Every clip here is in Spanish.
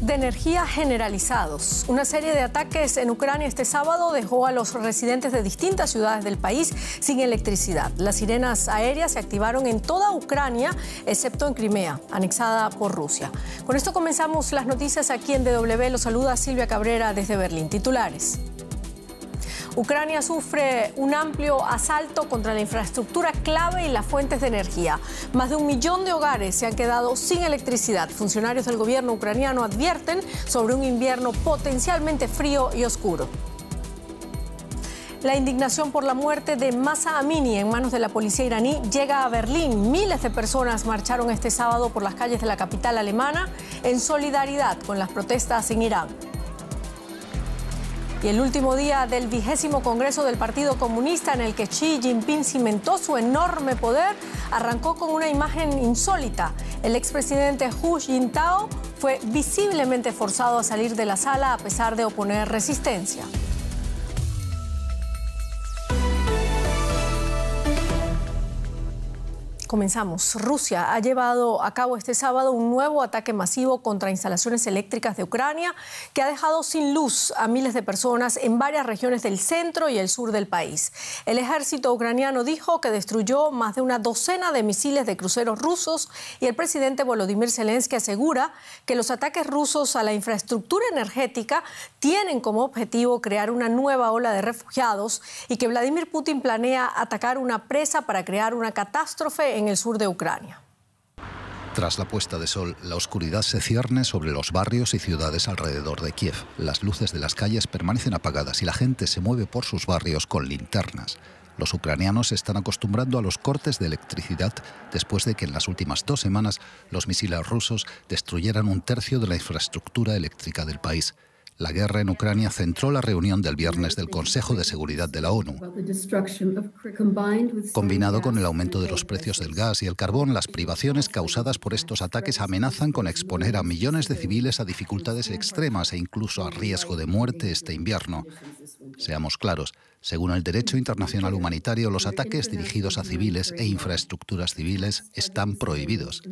de energía generalizados. Una serie de ataques en Ucrania este sábado dejó a los residentes de distintas ciudades del país sin electricidad. Las sirenas aéreas se activaron en toda Ucrania, excepto en Crimea, anexada por Rusia. Con esto comenzamos las noticias aquí en DW. Los saluda Silvia Cabrera desde Berlín. Titulares. Ucrania sufre un amplio asalto contra la infraestructura clave y las fuentes de energía. Más de un millón de hogares se han quedado sin electricidad. Funcionarios del gobierno ucraniano advierten sobre un invierno potencialmente frío y oscuro. La indignación por la muerte de Massa Amini en manos de la policía iraní llega a Berlín. Miles de personas marcharon este sábado por las calles de la capital alemana en solidaridad con las protestas en Irán. Y el último día del vigésimo Congreso del Partido Comunista, en el que Xi Jinping cimentó su enorme poder, arrancó con una imagen insólita. El expresidente Hu Jintao fue visiblemente forzado a salir de la sala a pesar de oponer resistencia. Comenzamos. Rusia ha llevado a cabo este sábado un nuevo ataque masivo contra instalaciones eléctricas de Ucrania que ha dejado sin luz a miles de personas en varias regiones del centro y el sur del país. El ejército ucraniano dijo que destruyó más de una docena de misiles de cruceros rusos y el presidente Volodymyr Zelensky asegura que los ataques rusos a la infraestructura energética tienen como objetivo crear una nueva ola de refugiados y que Vladimir Putin planea atacar una presa para crear una catástrofe en el sur de Ucrania. Tras la puesta de sol, la oscuridad se cierne sobre los barrios y ciudades alrededor de Kiev. Las luces de las calles permanecen apagadas y la gente se mueve por sus barrios con linternas. Los ucranianos se están acostumbrando a los cortes de electricidad después de que en las últimas dos semanas los misiles rusos destruyeran un tercio de la infraestructura eléctrica del país. La guerra en Ucrania centró la reunión del viernes del Consejo de Seguridad de la ONU. Combinado con el aumento de los precios del gas y el carbón, las privaciones causadas por estos ataques amenazan con exponer a millones de civiles a dificultades extremas e incluso a riesgo de muerte este invierno. Seamos claros, según el derecho internacional humanitario, los ataques dirigidos a civiles e infraestructuras civiles están prohibidos.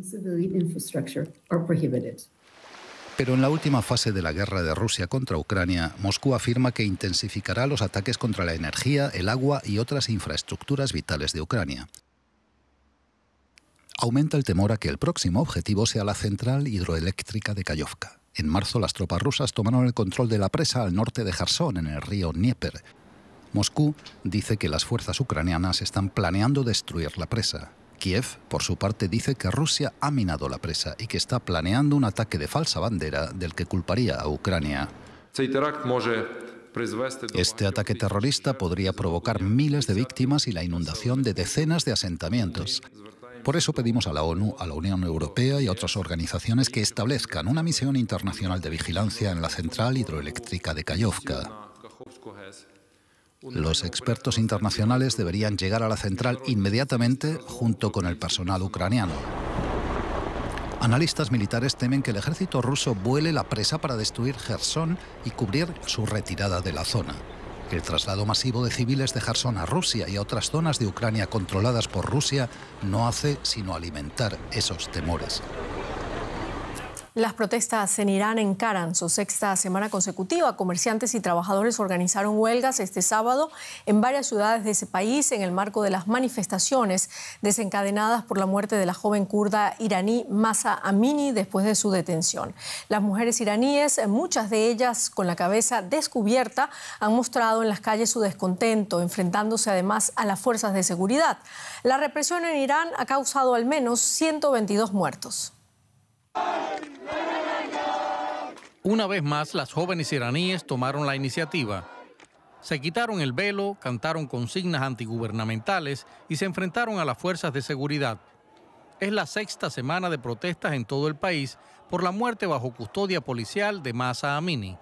Pero en la última fase de la guerra de Rusia contra Ucrania, Moscú afirma que intensificará los ataques contra la energía, el agua y otras infraestructuras vitales de Ucrania. Aumenta el temor a que el próximo objetivo sea la central hidroeléctrica de Kayovka. En marzo, las tropas rusas tomaron el control de la presa al norte de Kherson, en el río Dnieper. Moscú dice que las fuerzas ucranianas están planeando destruir la presa. Kiev, por su parte, dice que Rusia ha minado la presa y que está planeando un ataque de falsa bandera del que culparía a Ucrania. Este ataque terrorista podría provocar miles de víctimas y la inundación de decenas de asentamientos. Por eso pedimos a la ONU, a la Unión Europea y a otras organizaciones que establezcan una misión internacional de vigilancia en la central hidroeléctrica de Kayovka. Los expertos internacionales deberían llegar a la central inmediatamente junto con el personal ucraniano. Analistas militares temen que el ejército ruso vuele la presa para destruir Gerson y cubrir su retirada de la zona. El traslado masivo de civiles de Gerson a Rusia y a otras zonas de Ucrania controladas por Rusia no hace sino alimentar esos temores. Las protestas en Irán encaran su sexta semana consecutiva. Comerciantes y trabajadores organizaron huelgas este sábado en varias ciudades de ese país en el marco de las manifestaciones desencadenadas por la muerte de la joven kurda iraní Masa Amini después de su detención. Las mujeres iraníes, muchas de ellas con la cabeza descubierta, han mostrado en las calles su descontento, enfrentándose además a las fuerzas de seguridad. La represión en Irán ha causado al menos 122 muertos. Una vez más, las jóvenes iraníes tomaron la iniciativa. Se quitaron el velo, cantaron consignas antigubernamentales y se enfrentaron a las fuerzas de seguridad. Es la sexta semana de protestas en todo el país por la muerte bajo custodia policial de Masa Amini.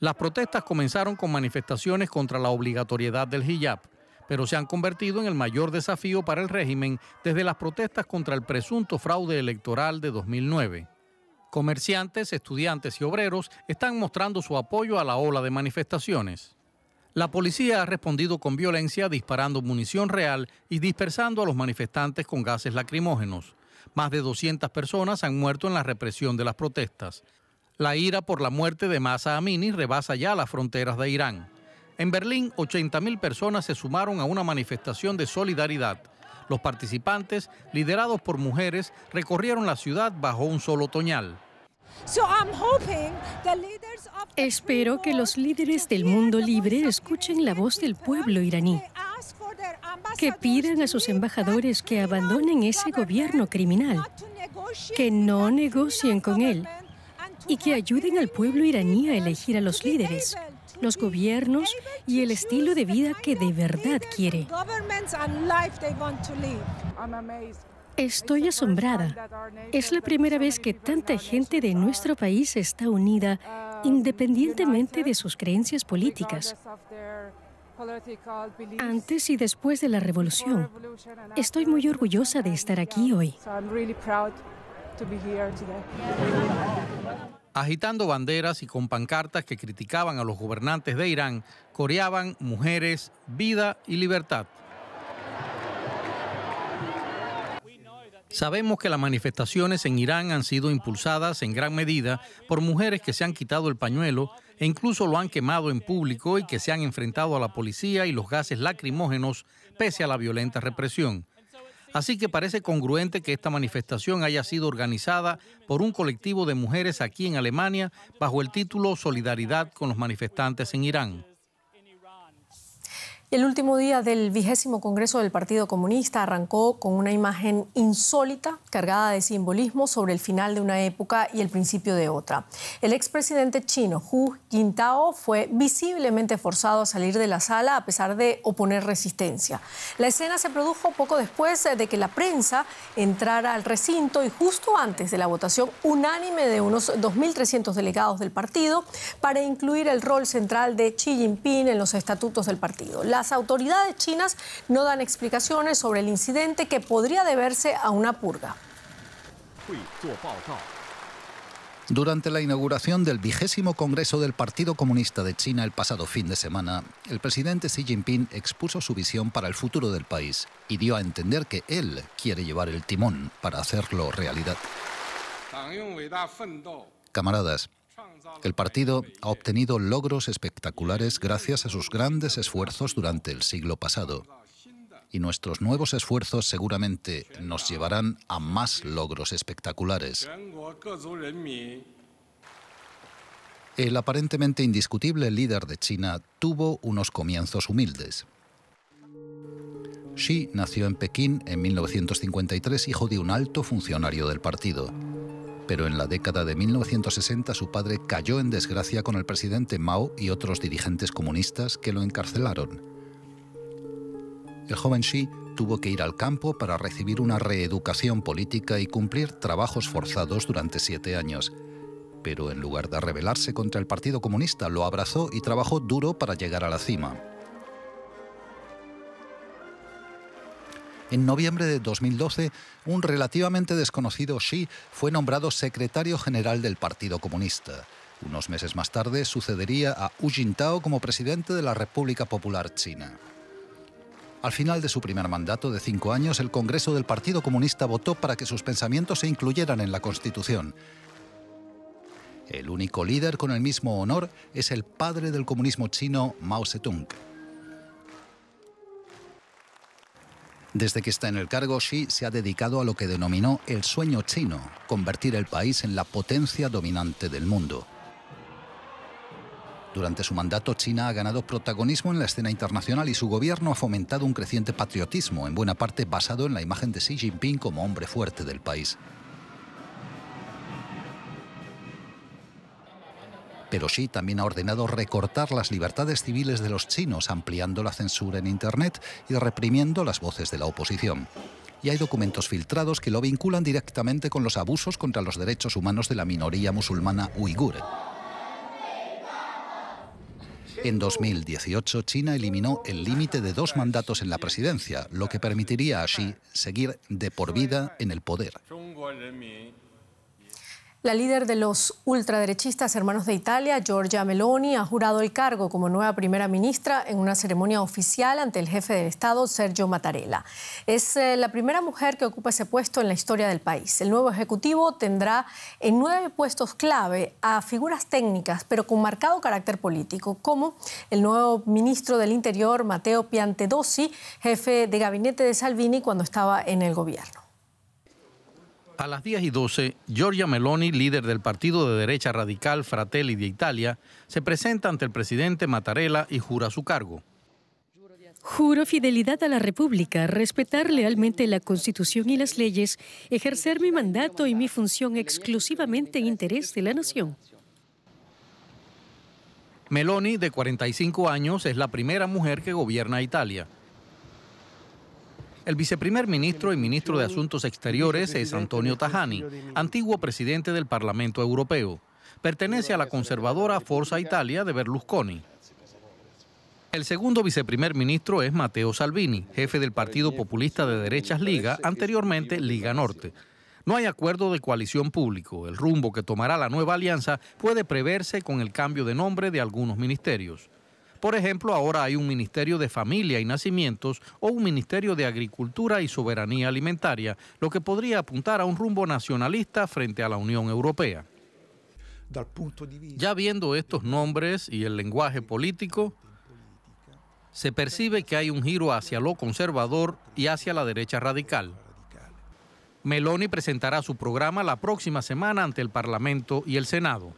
Las protestas comenzaron con manifestaciones contra la obligatoriedad del hijab pero se han convertido en el mayor desafío para el régimen desde las protestas contra el presunto fraude electoral de 2009. Comerciantes, estudiantes y obreros están mostrando su apoyo a la ola de manifestaciones. La policía ha respondido con violencia disparando munición real y dispersando a los manifestantes con gases lacrimógenos. Más de 200 personas han muerto en la represión de las protestas. La ira por la muerte de Masa Amini rebasa ya las fronteras de Irán. En Berlín, 80.000 personas se sumaron a una manifestación de solidaridad. Los participantes, liderados por mujeres, recorrieron la ciudad bajo un solo toñal. Espero que los líderes del mundo libre escuchen la voz del pueblo iraní, que pidan a sus embajadores que abandonen ese gobierno criminal, que no negocien con él y que ayuden al pueblo iraní a elegir a los líderes los gobiernos y el estilo de vida que de verdad quiere. Estoy asombrada. Es la primera vez que tanta gente de nuestro país está unida independientemente de sus creencias políticas. Antes y después de la revolución. Estoy muy orgullosa de estar aquí hoy agitando banderas y con pancartas que criticaban a los gobernantes de Irán, coreaban mujeres, vida y libertad. Sabemos que las manifestaciones en Irán han sido impulsadas en gran medida por mujeres que se han quitado el pañuelo e incluso lo han quemado en público y que se han enfrentado a la policía y los gases lacrimógenos pese a la violenta represión. Así que parece congruente que esta manifestación haya sido organizada por un colectivo de mujeres aquí en Alemania bajo el título Solidaridad con los manifestantes en Irán. El último día del vigésimo Congreso del Partido Comunista arrancó con una imagen insólita, cargada de simbolismo sobre el final de una época y el principio de otra. El expresidente chino Hu Jintao fue visiblemente forzado a salir de la sala a pesar de oponer resistencia. La escena se produjo poco después de que la prensa entrara al recinto y justo antes de la votación unánime de unos 2.300 delegados del partido para incluir el rol central de Xi Jinping en los estatutos del partido las autoridades chinas no dan explicaciones sobre el incidente que podría deberse a una purga. Durante la inauguración del vigésimo Congreso del Partido Comunista de China el pasado fin de semana, el presidente Xi Jinping expuso su visión para el futuro del país y dio a entender que él quiere llevar el timón para hacerlo realidad. Camaradas, el partido ha obtenido logros espectaculares gracias a sus grandes esfuerzos durante el siglo pasado. Y nuestros nuevos esfuerzos seguramente nos llevarán a más logros espectaculares. El aparentemente indiscutible líder de China tuvo unos comienzos humildes. Xi nació en Pekín en 1953, hijo de un alto funcionario del partido pero en la década de 1960 su padre cayó en desgracia con el presidente Mao y otros dirigentes comunistas que lo encarcelaron. El joven Xi tuvo que ir al campo para recibir una reeducación política y cumplir trabajos forzados durante siete años. Pero en lugar de rebelarse contra el Partido Comunista, lo abrazó y trabajó duro para llegar a la cima. En noviembre de 2012, un relativamente desconocido Xi fue nombrado secretario general del Partido Comunista. Unos meses más tarde sucedería a Hu Jintao como presidente de la República Popular China. Al final de su primer mandato de cinco años, el Congreso del Partido Comunista votó para que sus pensamientos se incluyeran en la Constitución. El único líder con el mismo honor es el padre del comunismo chino, Mao Zedong. Desde que está en el cargo, Xi se ha dedicado a lo que denominó el sueño chino, convertir el país en la potencia dominante del mundo. Durante su mandato, China ha ganado protagonismo en la escena internacional y su gobierno ha fomentado un creciente patriotismo, en buena parte basado en la imagen de Xi Jinping como hombre fuerte del país. pero Xi también ha ordenado recortar las libertades civiles de los chinos, ampliando la censura en Internet y reprimiendo las voces de la oposición y hay documentos filtrados que lo vinculan directamente con los abusos contra los derechos humanos de la minoría musulmana uigur. En 2018, China eliminó el límite de dos mandatos en la presidencia, lo que permitiría a Xi seguir de por vida en el poder. La líder de los ultraderechistas Hermanos de Italia, Giorgia Meloni, ha jurado el cargo como nueva primera ministra en una ceremonia oficial ante el jefe del Estado, Sergio Mattarella. Es eh, la primera mujer que ocupa ese puesto en la historia del país. El nuevo Ejecutivo tendrá en nueve puestos clave a figuras técnicas, pero con marcado carácter político, como el nuevo ministro del Interior, Matteo Piantedosi, jefe de gabinete de Salvini cuando estaba en el gobierno. A las 10 y 12, Giorgia Meloni, líder del partido de derecha radical Fratelli de Italia, se presenta ante el presidente Mattarella y jura su cargo. Juro fidelidad a la República, respetar lealmente la Constitución y las leyes, ejercer mi mandato y mi función exclusivamente en interés de la nación. Meloni, de 45 años, es la primera mujer que gobierna Italia. El viceprimer ministro y ministro de Asuntos Exteriores es Antonio Tajani, antiguo presidente del Parlamento Europeo. Pertenece a la conservadora Forza Italia de Berlusconi. El segundo viceprimer ministro es Matteo Salvini, jefe del Partido Populista de Derechas Liga, anteriormente Liga Norte. No hay acuerdo de coalición público. El rumbo que tomará la nueva alianza puede preverse con el cambio de nombre de algunos ministerios. Por ejemplo, ahora hay un Ministerio de Familia y Nacimientos o un Ministerio de Agricultura y Soberanía Alimentaria, lo que podría apuntar a un rumbo nacionalista frente a la Unión Europea. Ya viendo estos nombres y el lenguaje político, se percibe que hay un giro hacia lo conservador y hacia la derecha radical. Meloni presentará su programa la próxima semana ante el Parlamento y el Senado.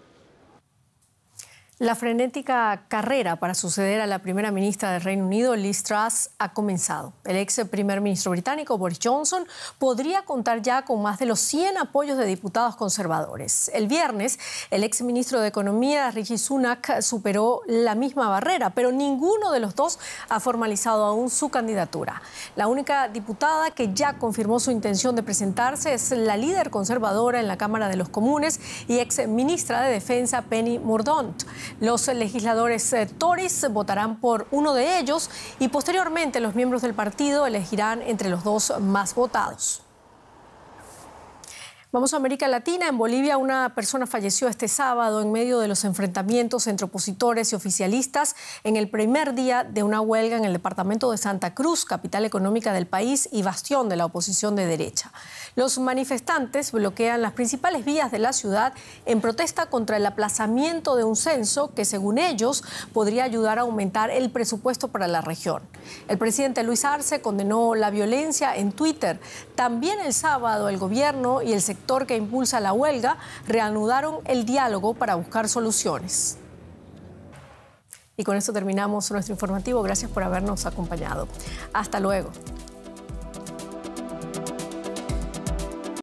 La frenética carrera para suceder a la primera ministra del Reino Unido, Liz Truss, ha comenzado. El ex primer ministro británico, Boris Johnson, podría contar ya con más de los 100 apoyos de diputados conservadores. El viernes, el ex ministro de Economía, Rishi Sunak, superó la misma barrera, pero ninguno de los dos ha formalizado aún su candidatura. La única diputada que ya confirmó su intención de presentarse es la líder conservadora en la Cámara de los Comunes y ex ministra de Defensa, Penny Mordaunt. Los legisladores eh, Tories votarán por uno de ellos y posteriormente los miembros del partido elegirán entre los dos más votados. Vamos a América Latina. En Bolivia una persona falleció este sábado en medio de los enfrentamientos entre opositores y oficialistas en el primer día de una huelga en el departamento de Santa Cruz, capital económica del país y bastión de la oposición de derecha. Los manifestantes bloquean las principales vías de la ciudad en protesta contra el aplazamiento de un censo que según ellos podría ayudar a aumentar el presupuesto para la región. El presidente Luis Arce condenó la violencia en Twitter. También el sábado el gobierno y el sector que impulsa la huelga reanudaron el diálogo para buscar soluciones. Y con esto terminamos nuestro informativo. Gracias por habernos acompañado. Hasta luego.